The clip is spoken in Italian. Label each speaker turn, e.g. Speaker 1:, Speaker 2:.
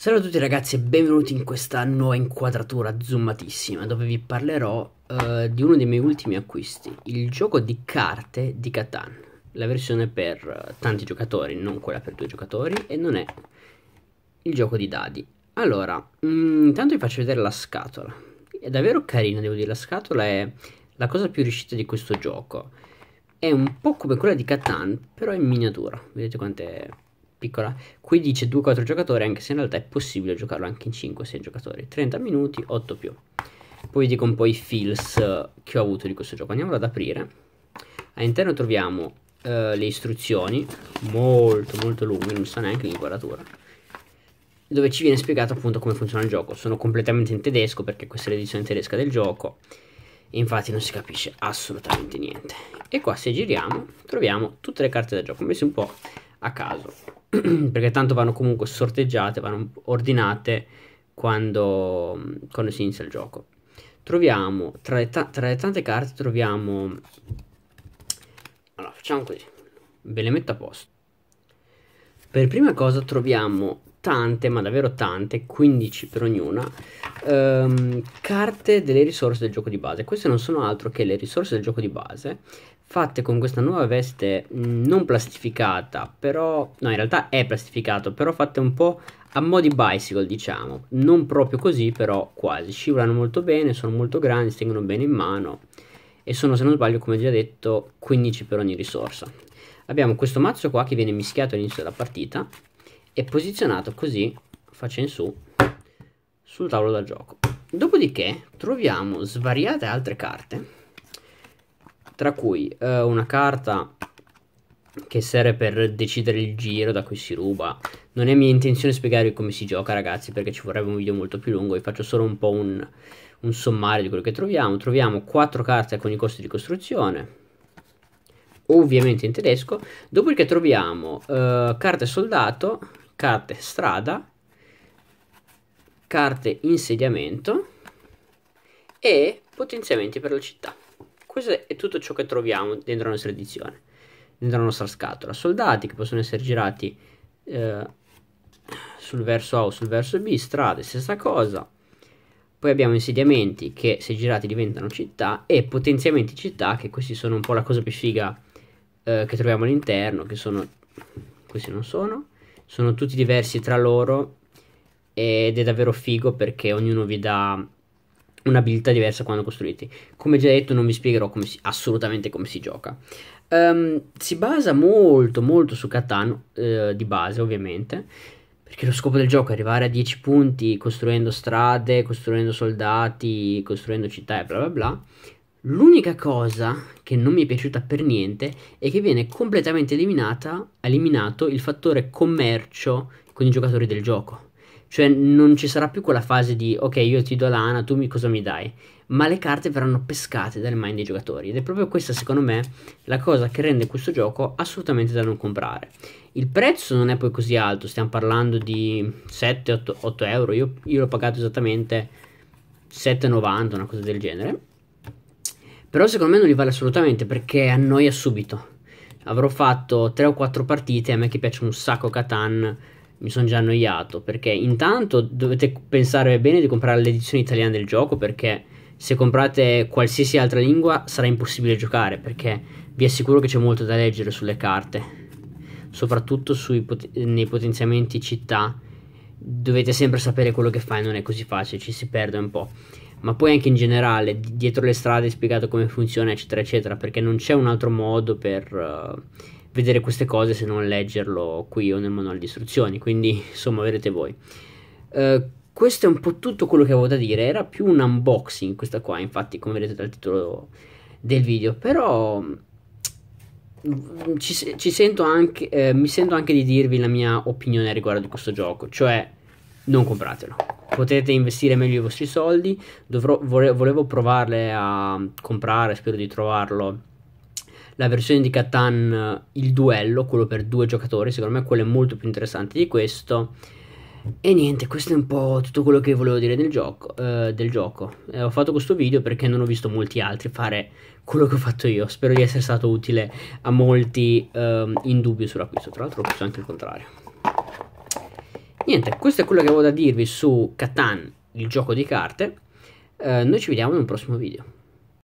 Speaker 1: Salve a tutti ragazzi e benvenuti in questa nuova inquadratura zoomatissima dove vi parlerò uh, di uno dei miei ultimi acquisti, il gioco di carte di Catan, la versione per eh, tanti giocatori, non quella per due giocatori e non è il gioco di dadi. Allora, mh, mm, intanto vi faccio vedere la scatola, è davvero carina devo dire, la scatola è la cosa più riuscita di questo gioco, è un po' come quella di Catan però in miniatura, vedete quante piccola. Qui dice 2-4 giocatori, anche se in realtà è possibile giocarlo anche in 5-6 giocatori. 30 minuti, 8 più. Poi vi dico un po' i feels eh, che ho avuto di questo gioco. Andiamo ad aprire. All'interno troviamo uh, le istruzioni, molto molto lunghe, non sta neanche l'inquadratura. Dove ci viene spiegato appunto come funziona il gioco. Sono completamente in tedesco perché questa è l'edizione tedesca del gioco. Infatti non si capisce assolutamente niente. E qua se giriamo troviamo tutte le carte da gioco, messe un po' a caso. perché tanto vanno comunque sorteggiate, vanno ordinate quando, quando si inizia il gioco. Troviamo, tra le, ta- tra le tante carte troviamo... Allora, facciamo così, ve le metto a posto. Per prima cosa troviamo tante, ma davvero tante, 15 per ognuna, ehm, carte delle risorse del gioco di base. Queste non sono altro che le risorse del gioco di base fatte con questa nuova veste mm, non plastificata, però no, in realtà è plastificato, però fatte un po' a mo' di bicycle, diciamo, non proprio così, però quasi. Scivolano molto bene, sono molto grandi, si tengono bene in mano e sono, se non sbaglio, come già detto, 15 per ogni risorsa. Abbiamo questo mazzo qua che viene mischiato all'inizio della partita e posizionato così, faccia in su, sul tavolo da gioco. Dopodiché troviamo svariate altre carte tra cui eh, una carta che serve per decidere il giro da cui si ruba. Non è mia intenzione spiegarvi come si gioca, ragazzi, perché ci vorrebbe un video molto più lungo. Vi faccio solo un po' un, un sommario di quello che troviamo. Troviamo 4 carte con i costi di costruzione, ovviamente in tedesco. Dopodiché troviamo eh, carte soldato, carte strada, carte insediamento e potenziamenti per la città. Questo è tutto ciò che troviamo dentro la nostra edizione, dentro la nostra scatola. Soldati che possono essere girati eh, sul verso A o sul verso B, strade, stessa cosa. Poi abbiamo insediamenti che se girati diventano città e potenziamenti città, che questi sono un po' la cosa più figa eh, che troviamo all'interno, che sono... questi non sono, sono tutti diversi tra loro ed è davvero figo perché ognuno vi dà un'abilità diversa quando costruiti. Come già detto non vi spiegherò come si, assolutamente come si gioca. Um, si basa molto molto su Catan eh, di base ovviamente, perché lo scopo del gioco è arrivare a 10 punti costruendo strade, costruendo soldati, costruendo città e bla bla bla. L'unica cosa che non mi è piaciuta per niente è che viene completamente eliminato il fattore commercio con i giocatori del gioco. Cioè non ci sarà più quella fase di ok io ti do l'ana, tu mi, cosa mi dai? Ma le carte verranno pescate dalle mani dei giocatori ed è proprio questa secondo me la cosa che rende questo gioco assolutamente da non comprare. Il prezzo non è poi così alto, stiamo parlando di 7-8 euro, io, io l'ho pagato esattamente 7,90 una cosa del genere. Però secondo me non li vale assolutamente perché annoia subito avrò fatto 3 o 4 partite. A me che piace un sacco Katan, mi sono già annoiato perché intanto dovete pensare bene di comprare l'edizione italiana del gioco perché se comprate qualsiasi altra lingua sarà impossibile giocare perché vi assicuro che c'è molto da leggere sulle carte soprattutto pot nei potenziamenti città dovete sempre sapere quello che fai non è così facile ci si perde un po' ma poi anche in generale dietro le strade spiegato come funziona eccetera eccetera perché non c'è un altro modo per uh, vedere queste cose se non leggerlo qui o nel manuale di istruzioni, quindi insomma vedrete voi. Uh, questo è un po' tutto quello che avevo da dire, era più un unboxing questa qua, infatti come vedete dal titolo del video, però mm, ci, ci sento anche, eh, mi sento anche di dirvi la mia opinione riguardo di questo gioco, cioè non compratelo. Potete investire meglio i vostri soldi, dovrò, volevo provarle a comprare, spero di trovarlo la versione di Catan, eh, il duello, quello per due giocatori, secondo me quello è molto più interessante di questo. E niente, questo è un po' tutto quello che volevo dire del gioco. Eh, del gioco. Eh, ho fatto questo video perché non ho visto molti altri fare quello che ho fatto io. Spero di essere stato utile a molti ehm, in dubbio sull'acquisto. Tra l'altro ho visto anche il contrario. Niente, questo è quello che avevo da dirvi su Catan, il gioco di carte. Eh, noi ci vediamo in un prossimo video.